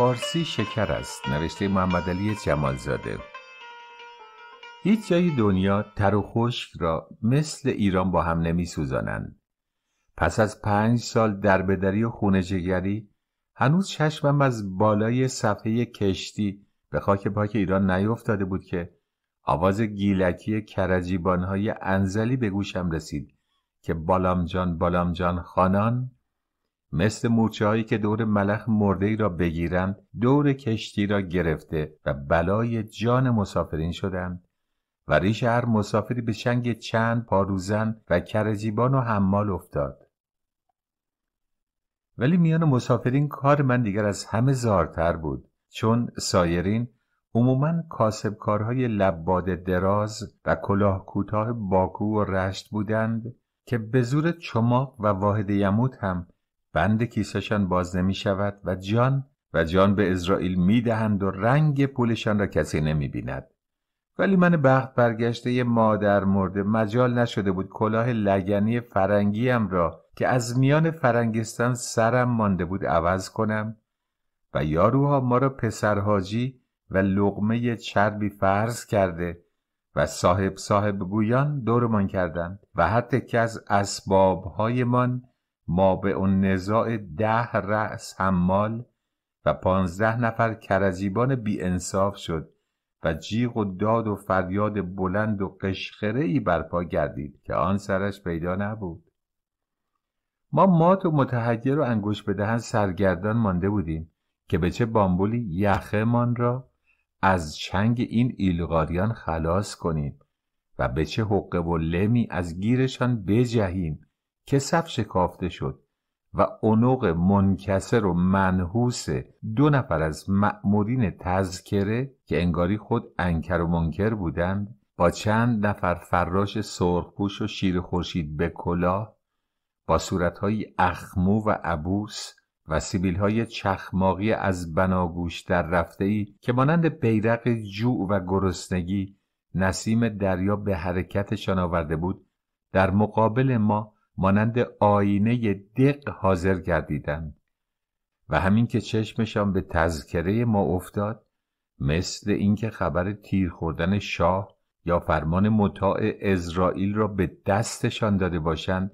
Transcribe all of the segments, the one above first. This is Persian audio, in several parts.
فارسی شکر است نوشته محمد علی جمالزاده هیچ جای دنیا تر و خشک را مثل ایران با هم نمی سوزانند. پس از پنج سال دربدری و جگری هنوز چشمم از بالای صفحه کشتی به خاک پاک ایران نیفتاده بود که آواز گیلکی کرجیبانهای انزلی به گوشم رسید که بالامجان بالامجان خانان مثل مورچههایی که دور ملخ مرده ای را بگیرند دور کشتی را گرفته و بلای جان مسافرین شدند و ریش هر مسافری به شنگ چند پاروزن و کرجیبان و حمال افتاد ولی میان مسافرین کار من دیگر از همه زارتر بود چون سایرین عموما کاسبکارهای لباد دراز و کلاه کوتاه باکو و رشت بودند که به زور چماق و واحد یموت هم بند کیسهشان باز نمی شود و جان و جان به اسرائیل می دهند و رنگ پولشان را کسی نمی بیند. ولی من بخت برگشته یه مادر مرده مجال نشده بود کلاه لگنی فرنگیم را که از میان فرنگستان سرم مانده بود عوض کنم و یاروها ما را پسرهاجی و لغمه چربی فرض کرده و صاحب صاحب گویان دورمان کردند و حتی که از اسبابهایمان به اون نزاع ده رأس حمال و پانزده نفر کرزیبان انصاف شد و جیغ و داد و فریاد بلند و قشخره ای برپا گردید که آن سرش پیدا نبود ما مات و متحجر و انگوش به دهن سرگردان مانده بودیم که به چه بامبولی من را از چنگ این ایلغاریان خلاص کنیم و به چه حقه و لمی از گیرشان بجهیم که کسف شکافته شد و اونوق منکسر و منحوس دو نفر از مأمورین تذکره که انگاری خود انکر و منکر بودند با چند نفر فراش سرخپوش و شیر خورشید به کلاه با صورتهایی اخمو و عبوس و سیبیلهای چخماقی از بناگوش در رفته ای که مانند بیرق جوع و گرسنگی نسیم دریا به حرکتشان آورده بود در مقابل ما مانند آینه دق حاضر گردیدند و همین که چشمشان به تذکره ما افتاد مثل اینکه خبر تیر خوردن شاه یا فرمان مطاع اسرائیل را به دستشان داده باشند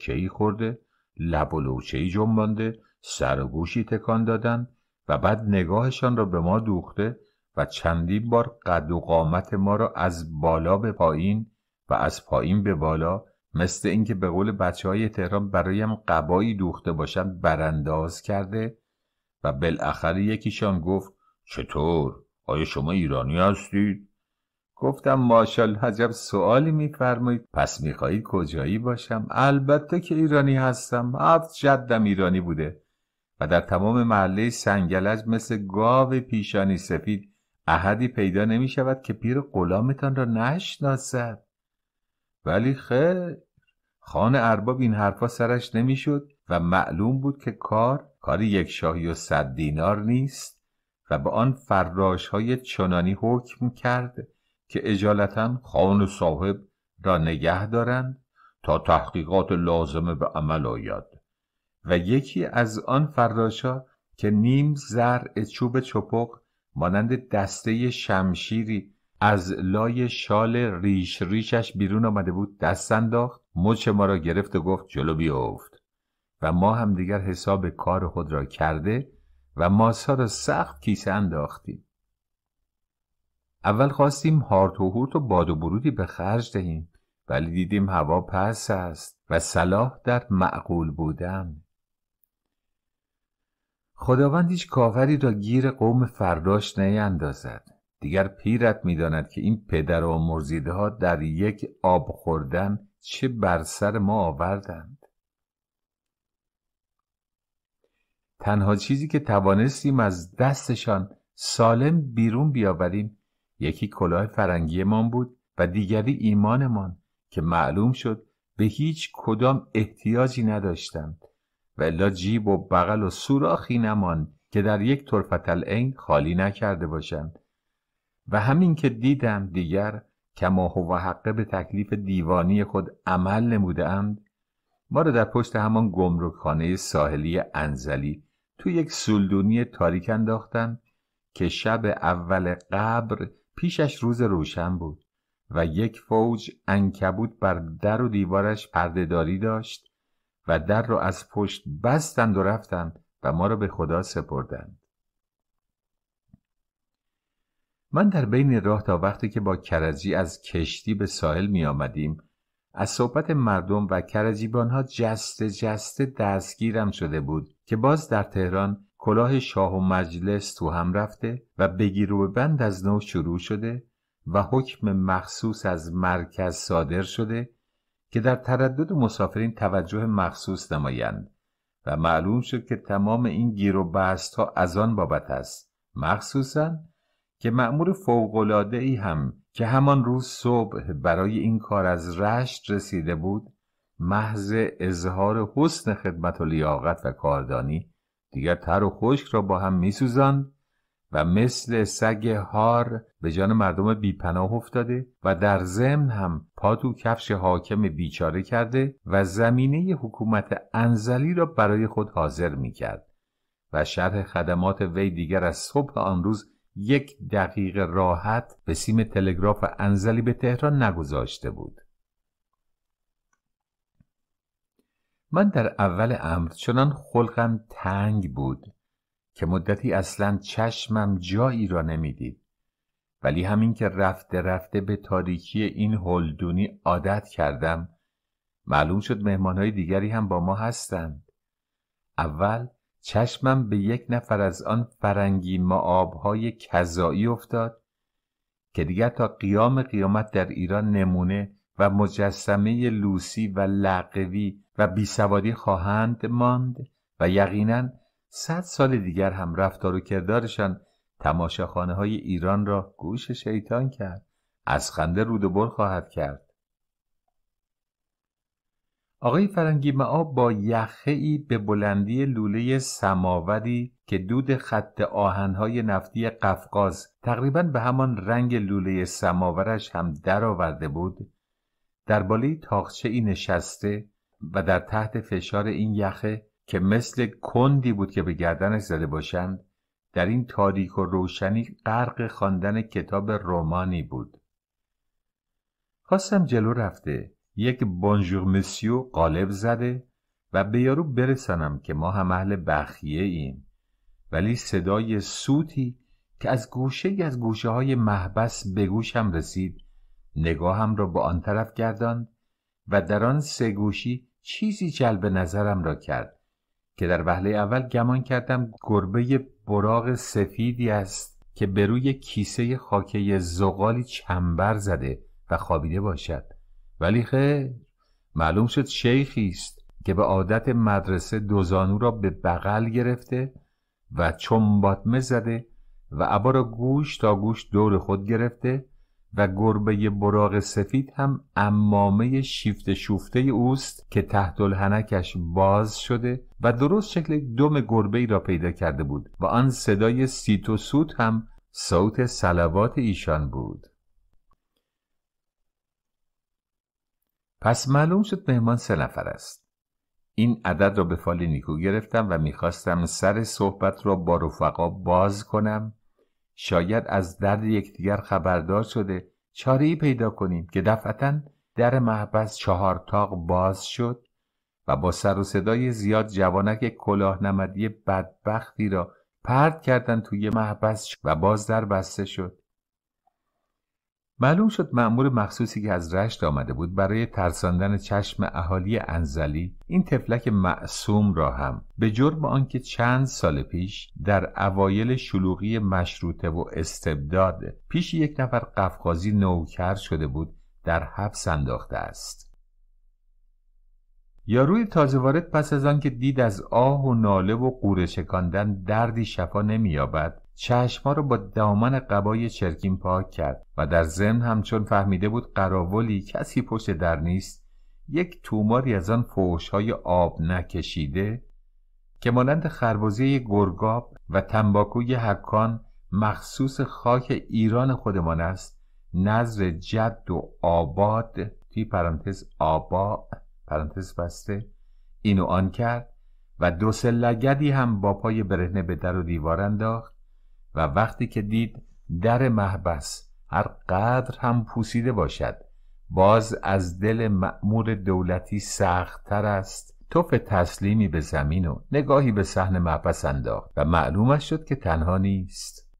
کی خورده لب و ای جنبانده سر و گوشی تکان دادند و بعد نگاهشان را به ما دوخته و چندی بار قد و قامت ما را از بالا به پایین و از پایین به بالا مثل اینکه به قول بچه های تهران برایم قبایی دوخته باشند برانداز کرده و بالاخره یکیشان گفت چطور آیا شما ایرانی هستید گفتم ماشال عجب سوالی میفرمایید پس میخواهید کجایی باشم البته که ایرانی هستم هفت جدم ایرانی بوده و در تمام محله سنگلج مثل گاو پیشانی سفید احدی پیدا نمی شود که پیر غلامتان را نشناسد ولی خیر خان ارباب این حرفا سرش نمیشد و معلوم بود که کار کار یک شاهی و صد دینار نیست و به آن فراش های چنانی حکم کرد که اجالتا خان صاحب را نگه دارند تا تحقیقات لازمه به عمل آید و یکی از آن ها که نیم زر چوب چپق مانند دسته شمشیری از لای شال ریش ریشش بیرون آمده بود دست انداخت مچ ما را گرفت و گفت جلو بیفت و ما هم دیگر حساب کار خود را کرده و ماسا را سخت کیسه انداختیم اول خواستیم هارت و هورت و باد و برودی به خرج دهیم ولی دیدیم هوا پس است و صلاح در معقول بودن خداوند هیچ کافری را گیر قوم فرداش نیندازد دیگر پیرت میداند که این پدر و مرزیده ها در یک آب خوردن چه بر سر ما آوردند تنها چیزی که توانستیم از دستشان سالم بیرون بیاوریم یکی کلاه فرنگیمان بود و دیگری ایمانمان که معلوم شد به هیچ کدام احتیاجی نداشتند و الا جیب و بغل و سوراخی نمان که در یک این خالی نکرده باشند و همین که دیدم دیگر کما هو حقه به تکلیف دیوانی خود عمل نموده اند ما را در پشت همان گمرکخانه ساحلی انزلی تو یک سلدونی تاریک انداختند که شب اول قبر پیشش روز روشن بود و یک فوج انکبوت بر در و دیوارش پردهداری داشت و در را از پشت بستند و رفتند و ما را به خدا سپردند من در بین راه تا وقتی که با کرجی از کشتی به ساحل می آمدیم از صحبت مردم و ها جسته جسته دستگیرم شده بود که باز در تهران کلاه شاه و مجلس تو هم رفته و بگیر و بند از نو شروع شده و حکم مخصوص از مرکز صادر شده که در تردد مسافرین توجه مخصوص نمایند و معلوم شد که تمام این گیر و بست ها از آن بابت است مخصوصا که مأمور فوقلاده ای هم که همان روز صبح برای این کار از رشت رسیده بود محض اظهار حسن خدمت و لیاقت و کاردانی دیگر تر و خشک را با هم میسوزاند و مثل سگ هار به جان مردم بیپناه افتاده و در ضمن هم پاتو کفش حاکم بیچاره کرده و زمینه حکومت انزلی را برای خود حاضر می کرد و شرح خدمات وی دیگر از صبح آن روز یک دقیقه راحت به سیم تلگراف انزلی به تهران نگذاشته بود من در اول امر چنان خلقم تنگ بود که مدتی اصلا چشمم جایی را نمیدید ولی همین که رفته رفته به تاریکی این هلدونی عادت کردم معلوم شد مهمانهای دیگری هم با ما هستند اول چشمم به یک نفر از آن فرنگی معابهای کذایی افتاد که دیگر تا قیام قیامت در ایران نمونه و مجسمه لوسی و لقوی و بیسوادی خواهند ماند و یقینا صد سال دیگر هم رفتار و کردارشان تماشاخانه های ایران را گوش شیطان کرد از خنده بر خواهد کرد آقای فرنگی معا با ای به بلندی لوله سماوری که دود خط آهنهای نفتی قفقاز تقریبا به همان رنگ لوله سماورش هم درآورده بود در بالای تاخچه ای نشسته و در تحت فشار این یخه که مثل کندی بود که به گردنش زده باشند در این تاریک و روشنی غرق خواندن کتاب رومانی بود خواستم جلو رفته یک بانجور مسیو قالب زده و به یارو برسانم که ما هم اهل بخیه ایم ولی صدای سوتی که از گوشه از گوشه های محبس به گوشم رسید نگاهم را به آن طرف گرداند و در آن سه گوشی چیزی جلب نظرم را کرد که در وهله اول گمان کردم گربه براغ سفیدی است که بر روی کیسه خاکه زغالی چنبر زده و خوابیده باشد ولی خیر معلوم شد شیخی است که به عادت مدرسه دوزانو را به بغل گرفته و چمباتمه زده و عبا را گوش تا گوش دور خود گرفته و گربه براغ سفید هم امامه شیفت شوفته اوست که تحت الهنکش باز شده و درست شکل دم گربه ای را پیدا کرده بود و آن صدای سیت و سوت هم صوت سلوات ایشان بود پس معلوم شد مهمان سه نفر است این عدد را به فال نیکو گرفتم و میخواستم سر صحبت را با رفقا باز کنم شاید از درد یکدیگر خبردار شده چاره پیدا کنیم که دفعتا در محبس چهار تاق باز شد و با سر و صدای زیاد جوانک کلاه نمدی بدبختی را پرد کردن توی محبس و باز در بسته شد معلوم شد مأمور مخصوصی که از رشت آمده بود برای ترساندن چشم اهالی انزلی این تفلک معصوم را هم به جرم آنکه چند سال پیش در اوایل شلوغی مشروطه و استبداد پیش یک نفر قفقازی نوکر شده بود در حبس انداخته است یاروی تازه وارد پس از آنکه دید از آه و ناله و قوره شکاندن دردی شفا نمییابد چشما رو با دامن قبای چرکین پاک کرد و در ضمن همچون فهمیده بود قراولی کسی پشت در نیست یک توماری از آن فوشهای آب نکشیده که مانند خربزه گرگاب و تنباکوی حکان مخصوص خاک ایران خودمان است نظر جد و آباد توی پرانتز آبا پرانتز بسته اینو آن کرد و دوسه لگدی هم با پای برهنه به در و دیوار انداخت و وقتی که دید در محبس هر قدر هم پوسیده باشد باز از دل مأمور دولتی سختتر است توف تسلیمی به زمین و نگاهی به سحن محبس انداخت و معلومش شد که تنها نیست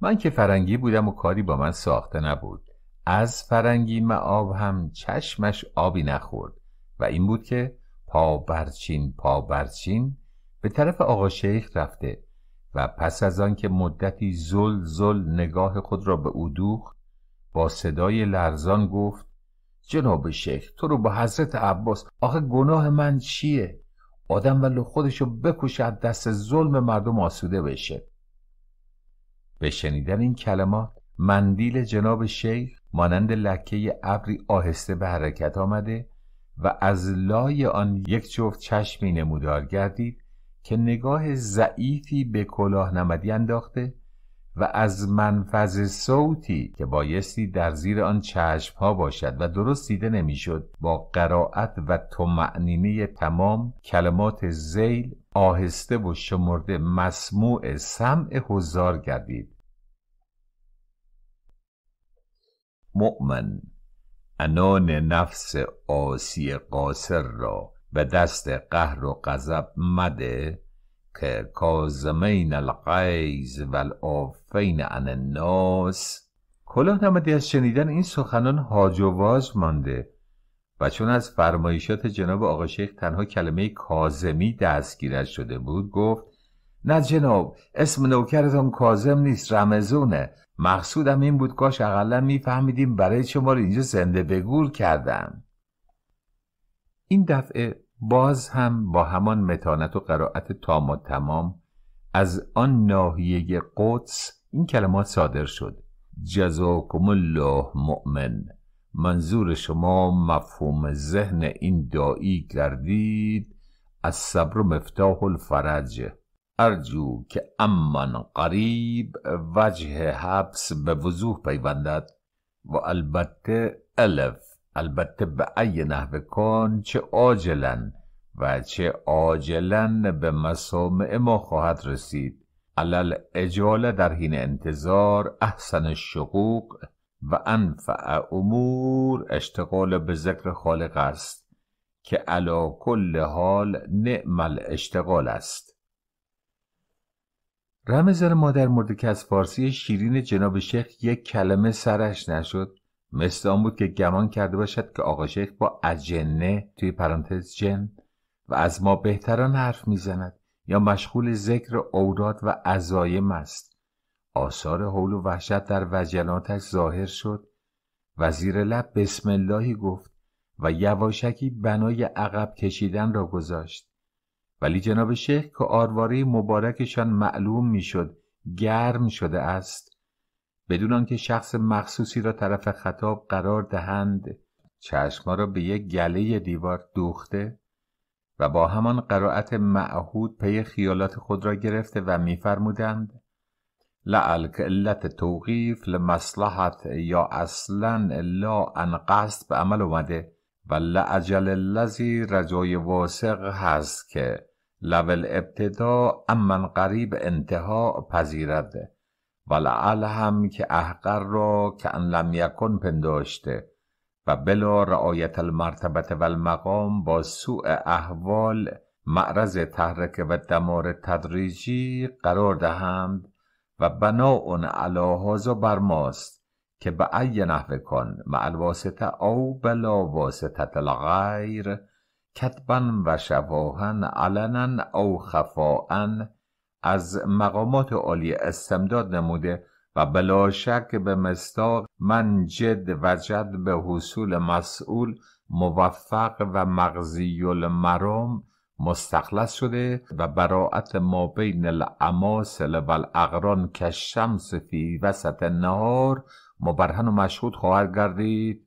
من که فرنگی بودم و کاری با من ساخته نبود از فرنگی معاب هم چشمش آبی نخورد و این بود که پا برچین پا برچین به طرف آقا شیخ رفته و پس از آنکه مدتی زل زل نگاه خود را به او دوخت با صدای لرزان گفت جناب شیخ تو رو با حضرت عباس آخه گناه من چیه آدم ولو خودشو بکشه از دست ظلم مردم آسوده بشه به شنیدن این کلمات مندیل جناب شیخ مانند لکه ابری آهسته به حرکت آمده و از لای آن یک جفت چشمی نمودار گردید که نگاه ضعیفی به کلاهنمدی انداخته و از منفذ صوتی که بایستی در زیر آن چشم ها باشد و درست دیده نمیشد با قرائت و تمعنینه تمام کلمات زیل آهسته و شمرده مسموع سمع هزار گردید مؤمن انان نفس آسی قاصر را به دست قهر و غضب مده که کازمین القیز و العافین عن الناس کلاه نمدی از شنیدن این سخنان هاج و مانده و چون از فرمایشات جناب آقا شیخ تنها کلمه کازمی دستگیرش شده بود گفت نه جناب اسم نوکرتان کازم نیست رمزونه مقصودم این بود کاش اقلا میفهمیدیم برای چه ما رو اینجا زنده بگور کردم این دفعه باز هم با همان متانت و قرائت تام و تمام از آن ناحیه قدس این کلمات صادر شد جزاکم الله مؤمن منظور شما مفهوم ذهن این دایی کردید از صبر مفتاح الفرج ارجو که امن قریب وجه حبس به وضوح پیوندد و البته الف البته به ای نحوهکان کن چه عاجلا و چه عاجلا به مسامع ما خواهد رسید علل اجاله در حین انتظار احسن شقوق و انفع امور اشتغال به ذکر خالق است که علا کل حال نعم اشتغال است رمزان مادر مرد که از فارسی شیرین جناب شیخ یک کلمه سرش نشد مثل آن بود که گمان کرده باشد که آقا شیخ با از توی پرانتز جن و از ما بهتران حرف میزند یا مشغول ذکر اوراد و عزایم است آثار حول و وحشت در وجلاتش ظاهر شد وزیر لب بسم اللهی گفت و یواشکی بنای عقب کشیدن را گذاشت ولی جناب شیخ که آرواره مبارکشان معلوم میشد گرم شده است بدون آنکه شخص مخصوصی را طرف خطاب قرار دهند چشما را به یک گله دیوار دوخته و با همان قرائت معهود پی خیالات خود را گرفته و میفرمودند لعلک علت توقیف لمصلحت یا اصلا لا ان قصد به عمل اومده و لعجل لذی رجای واسق هست که لول ابتدا اما قریب انتها پذیرده. ولعل هم که احقر را که ان لم یکن پنداشته و بلا رعایت المرتبت و المقام با سوء احوال معرض تحرک و دمار تدریجی قرار دهند و بنا علا هذا برماست برماست که به ای نحوه کن مع الواسطه او بلا واسطه الغیر کتبا و شواهان علنا او خفاء از مقامات عالی استمداد نموده و بلا شک به مستاق من جد و جد به حصول مسئول موفق و مغزی المرام مستخلص شده و براعت ما بین العماسل و الاغران که شمس فی وسط نهار مبرهن و مشهود خواهد گردید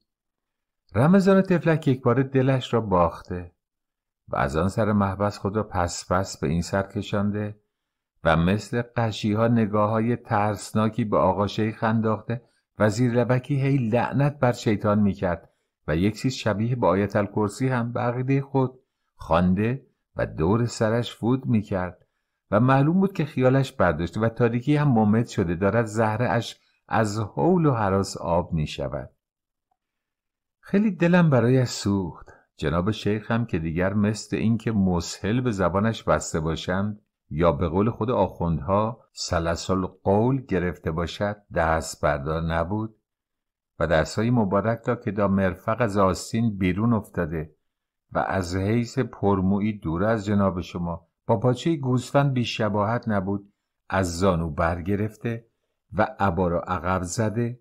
رمزان تفلک یک بار دلش را باخته و از آن سر محبس خود را پس پس به این سر کشانده و مثل قشی ها نگاه های ترسناکی به آقا شیخ انداخته و لبکی هی لعنت بر شیطان میکرد و یک چیز شبیه به آیت الکرسی هم به خود خوانده و دور سرش فود میکرد و معلوم بود که خیالش برداشته و تاریکی هم ممد شده دارد اش از حول و حراس آب می شود. خیلی دلم برایش سوخت. جناب شیخ هم که دیگر مثل اینکه مسهل به زبانش بسته باشند یا به قول خود آخوندها سلسل قول گرفته باشد دست بردار نبود و درسای مبارک را که دا مرفق از آستین بیرون افتاده و از حیث پرمویی دور از جناب شما با پاچه گوسفند بیشباهت نبود از زانو برگرفته و عبا را عقب زده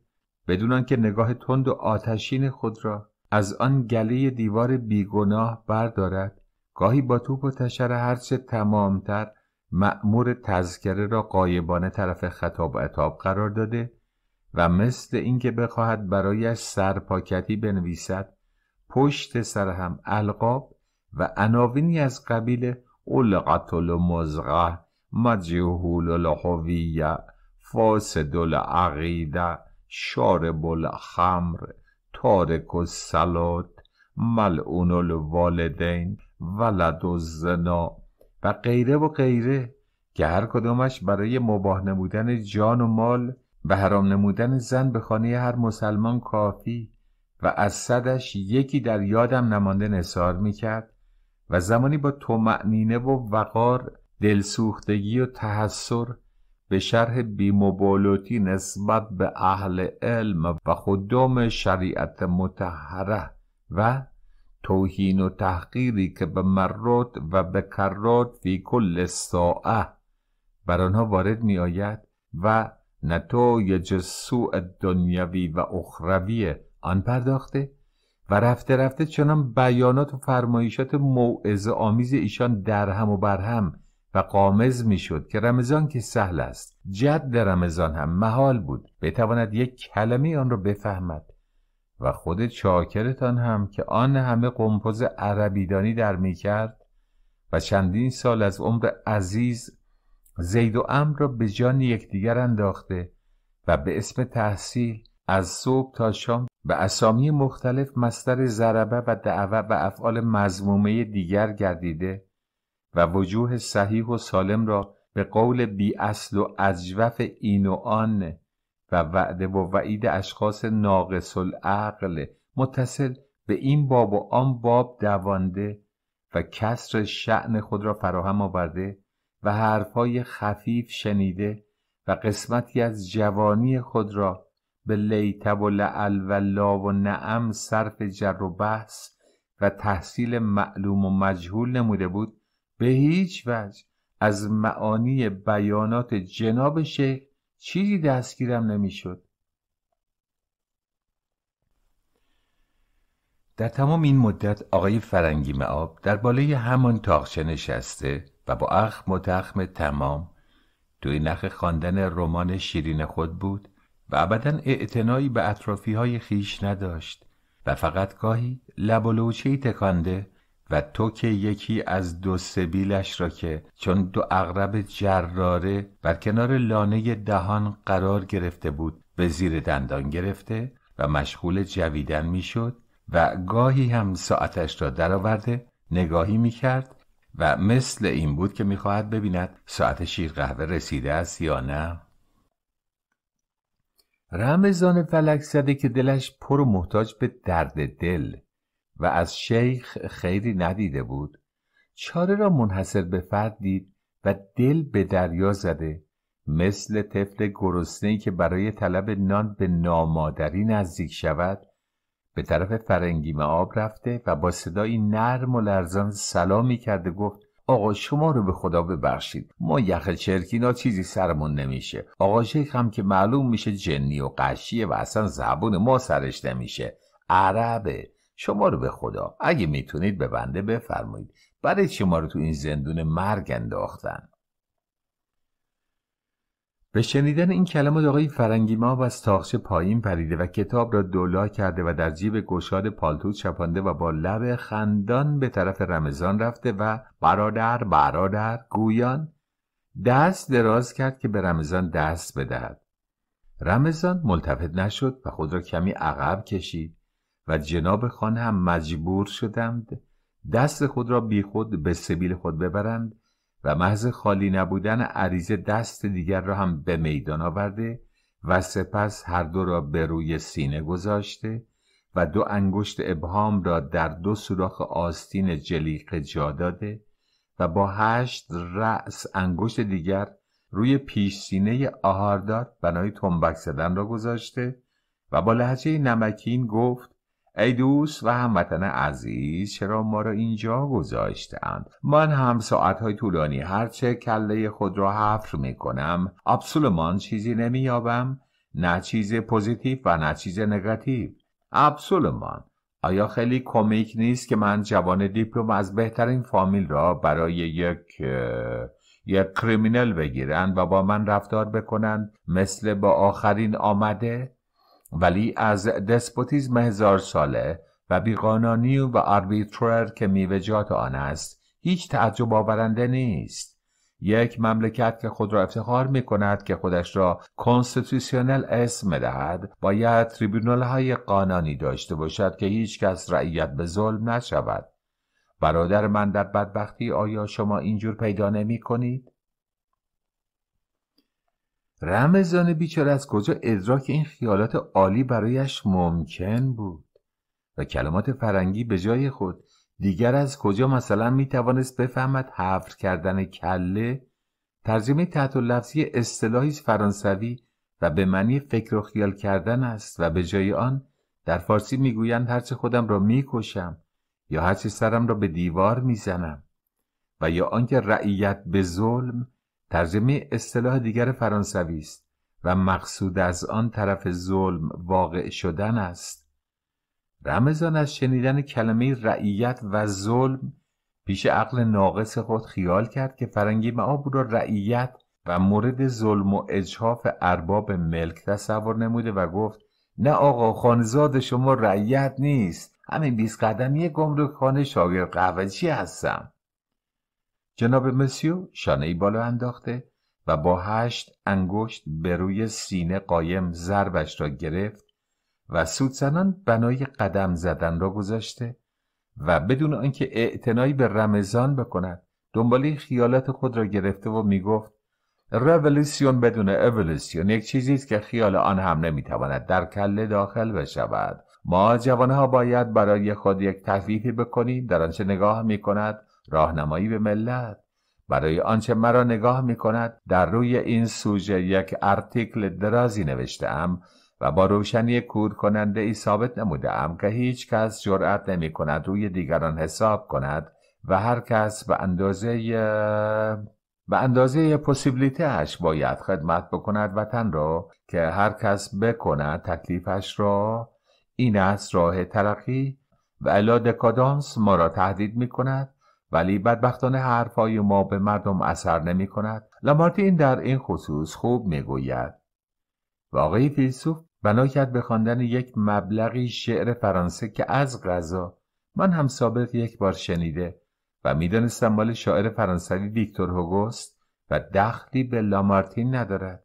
بدون که نگاه تند و آتشین خود را از آن گله دیوار بیگناه بردارد گاهی با توپ و تشر هرچه تمامتر مأمور تذکره را قایبانه طرف خطاب و قرار داده و مثل اینکه بخواهد برایش سرپاکتی بنویسد پشت سر هم القاب و عناوینی از قبیل و مزغه مجهول الهویه فاسد العقیده شارب الخمر تارک الصلات ملعون الوالدین ولد الزنا و غیره و غیره که هر کدامش برای مباه نمودن جان و مال و حرام نمودن زن به خانه هر مسلمان کافی و از صدش یکی در یادم نمانده نثار میکرد و زمانی با معنینه و وقار دلسوختگی و تحسر به شرح بیمبالوتی نسبت به اهل علم و خدام شریعت متحره و توهین و تحقیری که به مرات و به کرات فی کل ساعه بر آنها وارد می آید و نتایج سوء دنیوی و اخروی آن پرداخته و رفته رفته چنان بیانات و فرمایشات موعظه آمیز ایشان درهم و برهم و قامز شد که رمضان که سهل است جد رمضان هم محال بود بتواند یک کلمه آن را بفهمد و خود چاکرتان هم که آن همه قمپوز عربیدانی در می کرد و چندین سال از عمر عزیز زید و امر را به جان یکدیگر انداخته و به اسم تحصیل از صبح تا شام به اسامی مختلف مستر ضربه و دعوه و افعال مزمومه دیگر گردیده و وجوه صحیح و سالم را به قول بی اصل و اجوف این و آن و وعده و وعید اشخاص ناقص العقل متصل به این باب و آن باب دوانده و کسر شعن خود را فراهم آورده و حرفهای خفیف شنیده و قسمتی از جوانی خود را به لیتب و لعل و لا و نعم صرف جر و بحث و تحصیل معلوم و مجهول نموده بود به هیچ وجه از معانی بیانات جناب شیخ چیزی دستگیرم نمیشد در تمام این مدت آقای فرنگی معاب در بالای همان تاخچه نشسته و با اخم متخم تمام توی نخ خواندن رمان شیرین خود بود و ابدا اعتنایی به اطرافی های خیش نداشت و فقط گاهی لب و لوچه تکانده و تو که یکی از دو سبیلش را که چون دو اغرب جراره بر کنار لانه دهان قرار گرفته بود به زیر دندان گرفته و مشغول جویدن میشد و گاهی هم ساعتش را درآورده نگاهی میکرد و مثل این بود که میخواهد ببیند ساعت شیر قهوه رسیده است یا نه رمزان فلک زده که دلش پر و محتاج به درد دل و از شیخ خیری ندیده بود چاره را منحصر به فرد دید و دل به دریا زده مثل طفل گرسنه‌ای که برای طلب نان به نامادری نزدیک شود به طرف فرنگیم آب رفته و با صدایی نرم و لرزان سلامی کرده گفت آقا شما رو به خدا ببخشید ما یخ چرکینا چیزی سرمون نمیشه آقا شیخ هم که معلوم میشه جنی و قشیه و اصلا زبون ما سرش نمیشه عربه شما رو به خدا اگه میتونید به بنده بفرمایید برای شما رو تو این زندون مرگ انداختن به شنیدن این کلمات آقای فرنگی ما از تاخچه پایین پریده و کتاب را دولا کرده و در جیب گشاد پالتو چپانده و با لب خندان به طرف رمضان رفته و برادر برادر گویان دست دراز کرد که به رمضان دست بدهد رمضان ملتفت نشد و خود را کمی عقب کشید و جناب خانه هم مجبور شدند دست خود را بیخود به سبیل خود ببرند و محض خالی نبودن عریضه دست دیگر را هم به میدان آورده و سپس هر دو را به روی سینه گذاشته و دو انگشت ابهام را در دو سوراخ آستین جلیقه جا داده و با هشت رأس انگشت دیگر روی پیش سینه آهاردار بنای تنبک زدن را گذاشته و با لحجه نمکین گفت ای دوست و هموطن عزیز چرا ما را اینجا گذاشتند من هم ساعتهای طولانی هرچه کله خود را حفر می کنم ابسولمان چیزی نمییابم نه چیز پوزیتیو و نه چیز نگاتیو ابسولمان آیا خیلی کمیک نیست که من جوان دیپلم از بهترین فامیل را برای یک یک کریمینل بگیرند و با من رفتار بکنند مثل با آخرین آمده ولی از دسپوتیزم هزار ساله و بیقانانی و آربیترر که میوجات آن است هیچ تعجب آورنده نیست یک مملکت که خود را افتخار می کند که خودش را کنستیتوسیونل اسم دهد باید تریبونال های قانانی داشته باشد که هیچ کس رعیت به ظلم نشود برادر من در بدبختی آیا شما اینجور پیدا نمی کنید؟ رمزان بیچاره از کجا ادراک این خیالات عالی برایش ممکن بود و کلمات فرنگی به جای خود دیگر از کجا مثلا می توانست بفهمد حفر کردن کله ترجمه تحت و لفظی اصطلاحی فرانسوی و به معنی فکر و خیال کردن است و به جای آن در فارسی میگویند هرچه خودم را میکشم یا هرچه سرم را به دیوار میزنم و یا آنکه رعیت به ظلم ترجمه اصطلاح دیگر فرانسوی است و مقصود از آن طرف ظلم واقع شدن است رمضان از شنیدن کلمه رعیت و ظلم پیش عقل ناقص خود خیال کرد که فرنگی معاب را رعیت و مورد ظلم و اجحاف ارباب ملک تصور نموده و گفت نه آقا خانزاد شما رعیت نیست همین بیست قدمی گمرک خانه شاگرد قهوچی هستم جناب مسیو ای بالا انداخته و با هشت انگشت به روی سینه قایم ضربش را گرفت و سودزنان بنای قدم زدن را گذاشته و بدون آنکه اعتنایی به رمضان بکند دنباله خیالات خود را گرفته و میگفت رولوسیون بدون اولوسیون یک چیزی است که خیال آن هم نمیتواند در کله داخل بشود ما جوانها باید برای خود یک تفریحی بکنیم در آنچه نگاه میکند راهنمایی به ملت برای آنچه مرا نگاه می کند در روی این سوژه یک ارتیکل درازی نوشته ام و با روشنی کور کننده ای ثابت نموده ام که هیچ کس جرأت نمی کند روی دیگران حساب کند و هر کس به اندازه به اندازه باید خدمت بکند وطن را که هر کس بکند تکلیفش را این است راه ترقی و الا دکادانس ما را تهدید می کند ولی بدبختانه حرفهای ما به مردم اثر نمی کند لامارتین در این خصوص خوب می گوید واقعی فیلسوف بنا کرد به خواندن یک مبلغی شعر فرانسه که از غذا من هم سابق یک بار شنیده و میدانستم مال شاعر فرانسوی ویکتور هوگوست و دخلی به لامارتین ندارد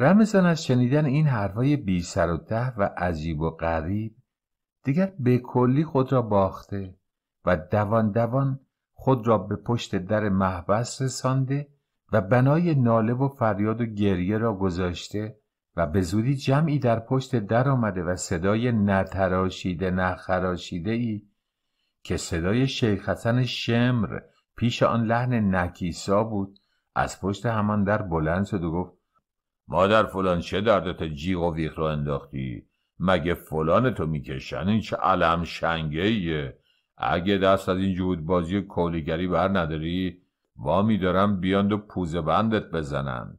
رمزان از شنیدن این حرفای بی سر و ته و عجیب و غریب دیگر به کلی خود را باخته و دوان دوان خود را به پشت در محبس رسانده و بنای ناله و فریاد و گریه را گذاشته و به زودی جمعی در پشت در آمده و صدای نتراشیده نخراشیده ای که صدای شیخ حسن شمر پیش آن لحن نکیسا بود از پشت همان در بلند شد و گفت مادر فلان چه دردت جیغ و ویخ را انداختی مگه فلان تو میکشن این چه علم شنگه اگه دست از این جودبازی بازی کولیگری بر نداری وا میدارم بیاند و پوزه بندت بزنند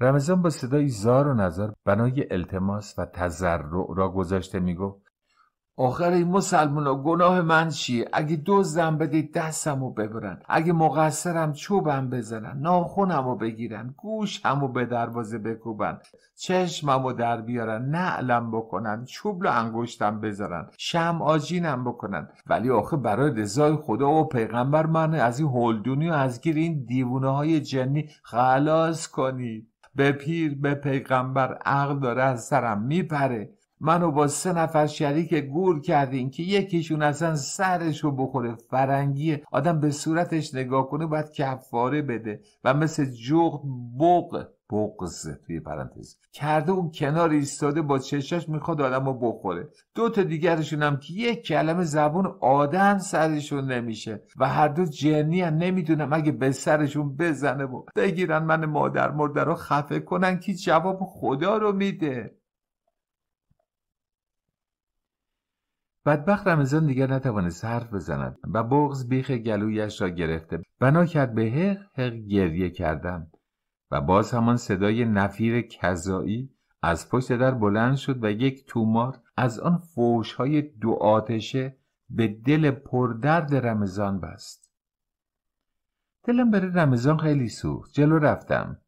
رمضان با صدای زار و نظر بنای التماس و تزرع را گذاشته میگفت آخر این ها گناه من چیه اگه دزدم بدید دستمو ببرن اگه مقصرم چوبم بزنن ناخونمو بگیرن گوشمو به دروازه بکوبن چشممو در بیارن نعلم بکنن چوب رو انگشتم بذارن شم آجینم بکنن ولی آخه برای رضای خدا و پیغمبر من از این هلدونی و از گیر این دیوونه های جنی خلاص کنید به پیر به پیغمبر عقل داره از سرم میپره منو با سه نفر شریک گور کردین که یکیشون اصلا سرش رو بخوره فرنگیه آدم به صورتش نگاه کنه باید کفاره بده و مثل جغد بغ بغز توی پرانتز کرده اون کنار ایستاده با چشاش میخواد آدم رو بخوره دو تا دیگرشون هم که یک کلمه زبون آدم سرشون نمیشه و هر دو جنی هم نمیدونم اگه به سرشون بزنه و بگیرن من مادر مرده رو خفه کنن که جواب خدا رو میده بدبخت رمزان دیگر نتوانست حرف بزند و بغز بیخ گلویش را گرفته بنا کرد به هق هق گریه کردن و باز همان صدای نفیر کذایی از پشت در بلند شد و یک تومار از آن فوشهای دو آتشه به دل پردرد رمضان بست دلم برای رمضان خیلی سوخت جلو رفتم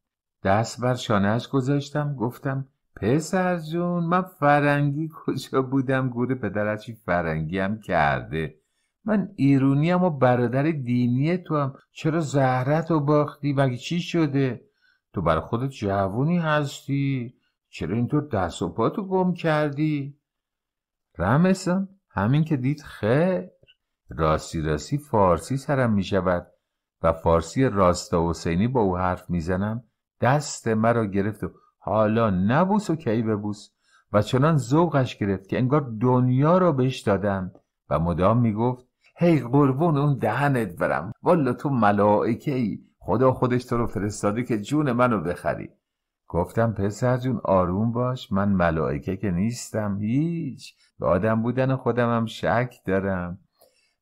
دست بر شانهش گذاشتم گفتم پسر جون من فرنگی کجا بودم گوره پدرشی فرنگی هم کرده من ایرونی هم و برادر دینی تو هم چرا زهرت و باختی مگه چی شده تو برای خودت جوونی هستی چرا اینطور دست و پاتو گم کردی رمسان همین که دید خیر راستی راستی فارسی سرم می شود و فارسی راستا حسینی با او حرف میزنم دست مرا گرفت و حالا نبوس و کی ببوس و چنان ذوقش گرفت که انگار دنیا را بهش دادم و مدام میگفت هی قربون اون دهنت برم والا تو ملائکه ای خدا خودش تو رو فرستاده که جون منو بخری گفتم پسر جون آروم باش من ملائکه که نیستم هیچ به آدم بودن خودم هم شک دارم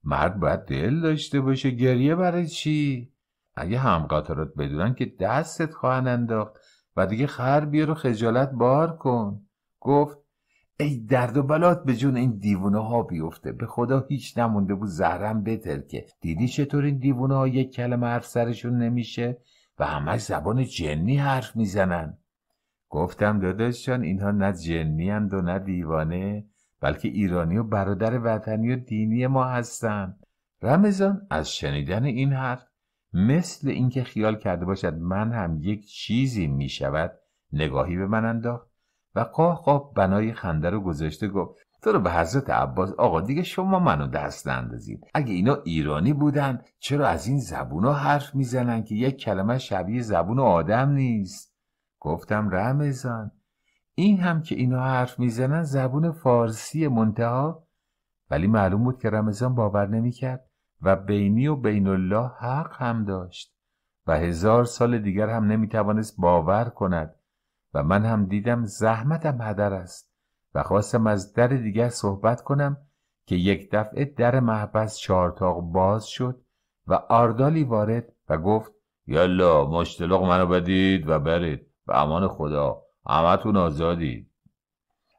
مرد باید دل داشته باشه گریه برای چی؟ اگه همقاطرات بدونن که دستت خواهن انداخت و دیگه خر بیار و خجالت بار کن گفت ای درد و بلات به جون این دیوونه ها بیفته به خدا هیچ نمونده بود زهرم که دیدی چطور این دیوونه ها یک کلمه حرف سرشون نمیشه و همش زبان جنی حرف میزنن گفتم جان اینها نه جنی هند و نه دیوانه بلکه ایرانی و برادر وطنی و دینی ما هستن رمزان از شنیدن این حرف مثل اینکه خیال کرده باشد من هم یک چیزی می شود نگاهی به من انداخت و قاه قاه بنای خنده رو گذاشته گفت تو رو به حضرت عباس آقا دیگه شما منو دست نندازید اگه اینا ایرانی بودن چرا از این ها حرف میزنن که یک کلمه شبیه زبون آدم نیست گفتم رمزان این هم که اینا حرف میزنن زبون فارسی منتها ولی معلوم بود که رمزان باور نمیکرد و بینی و بین الله حق هم داشت و هزار سال دیگر هم نمیتوانست باور کند و من هم دیدم زحمتم هدر است و خواستم از در دیگر صحبت کنم که یک دفعه در محبس چارتاق باز شد و آردالی وارد و گفت یالا مشتلق منو بدید و برید به امان خدا همتون آزادید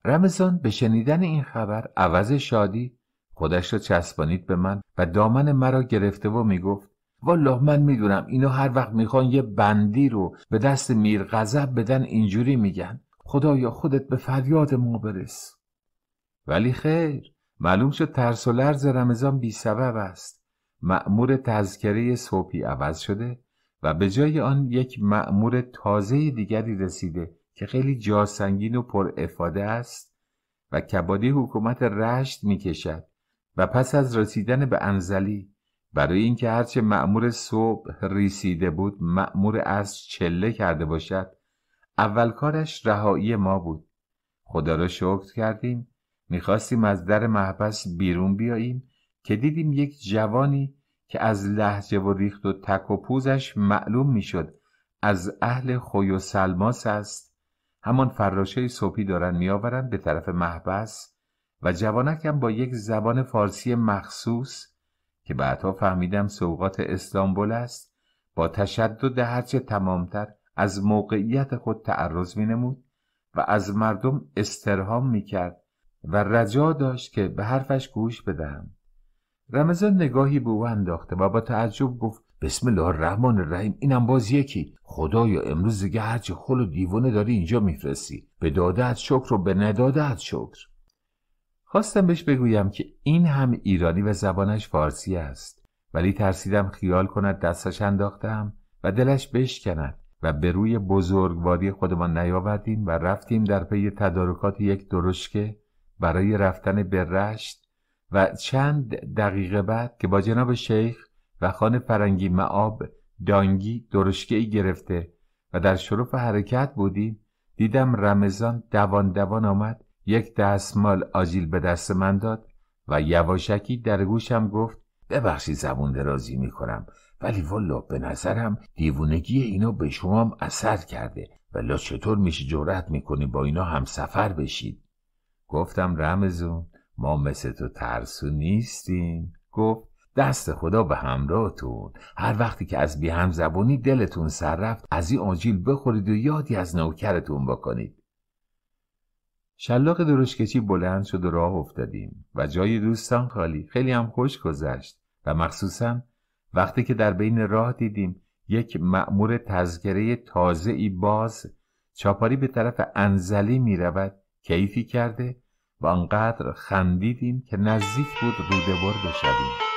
رمزان به شنیدن این خبر عوض شادی خودش را چسبانید به من و دامن مرا گرفته و میگفت والله من میدونم اینا هر وقت میخوان یه بندی رو به دست میر غضب بدن اینجوری میگن خدایا خودت به فریاد ما برس ولی خیر معلوم شد ترس و لرز رمضان بی سبب است معمور تذکره صبحی عوض شده و به جای آن یک معمور تازه دیگری رسیده که خیلی جاسنگین و پر افاده است و کبادی حکومت رشد میکشد و پس از رسیدن به انزلی برای اینکه هرچه مأمور صبح ریسیده بود مأمور از چله کرده باشد اول کارش رهایی ما بود خدا را شکر کردیم میخواستیم از در محبس بیرون بیاییم که دیدیم یک جوانی که از لحجه و ریخت و تک و پوزش معلوم میشد از اهل خوی و سلماس است همان فراشه صبحی دارن میآورند به طرف محبس و جوانکم با یک زبان فارسی مخصوص که بعدها فهمیدم سوقات استانبول است با تشدد هرچه تمامتر از موقعیت خود تعرض می نمود و از مردم استرهام می کرد و رجا داشت که به حرفش گوش بدهم رمضان نگاهی به او انداخته و با تعجب گفت بسم الله الرحمن الرحیم اینم باز یکی خدایا امروز دیگه هرچه خل و دیوانه داری اینجا میفرستی به دادت شکر و به ندادت شکر خواستم بهش بگویم که این هم ایرانی و زبانش فارسی است ولی ترسیدم خیال کند دستش انداختم و دلش بشکند و به روی بزرگواری خودمان نیاوردیم و رفتیم در پی تدارکات یک درشکه برای رفتن به رشت و چند دقیقه بعد که با جناب شیخ و خان فرنگی معاب دانگی درشکه ای گرفته و در شرف حرکت بودیم دیدم رمضان دوان دوان آمد یک دستمال آجیل به دست من داد و یواشکی در گوشم گفت ببخشید زبون درازی کنم ولی والا به نظرم دیوونگی اینا به هم اثر کرده ولا چطور میشه جرأت میکنی با اینا هم سفر بشید گفتم رمزون ما مثل تو ترسو نیستیم گفت دست خدا به همراهتون هر وقتی که از بی هم دلتون سر رفت از این آجیل بخورید و یادی از نوکرتون بکنید شلاق درشکچی بلند شد و راه افتادیم و جای دوستان خالی خیلی هم خوش گذشت و مخصوصا وقتی که در بین راه دیدیم یک مأمور تذکره تازه ای باز چاپاری به طرف انزلی می رود کیفی کرده و انقدر خندیدیم که نزدیک بود بر بشویم